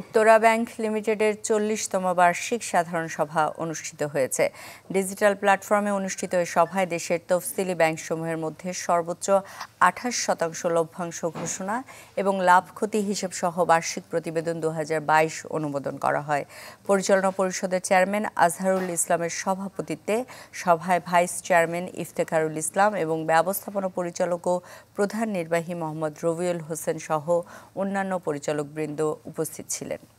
Uttara bank লিমিটেডের চল্লিশতম বার্ষিক সাধারণ সভা অনুষ্ঠিত হয়েছে ডিজিটাল প্ল্যাটফর্মে অনুষ্ঠিত এই সভায় দেশের তফসিলি ব্যাংকসমূহের মধ্যে সর্বোচ্চ আঠাশ শতাংশ লভ্যাংশ ঘোষণা এবং লাভ ক্ষতি হিসেব সহ বার্ষিক প্রতিবেদন দু অনুমোদন করা হয় পরিচালনা পরিষদের চেয়ারম্যান আজহারুল ইসলামের সভাপতিত্বে সভায় ভাইস চেয়ারম্যান ইফতেখারুল ইসলাম এবং ব্যবস্থাপনা পরিচালক ও প্রধান নির্বাহী মোহাম্মদ রবিউল হোসেন সহ অন্যান্য পরিচালকবৃন্দ উপস্থিত ছিল bilgilerini.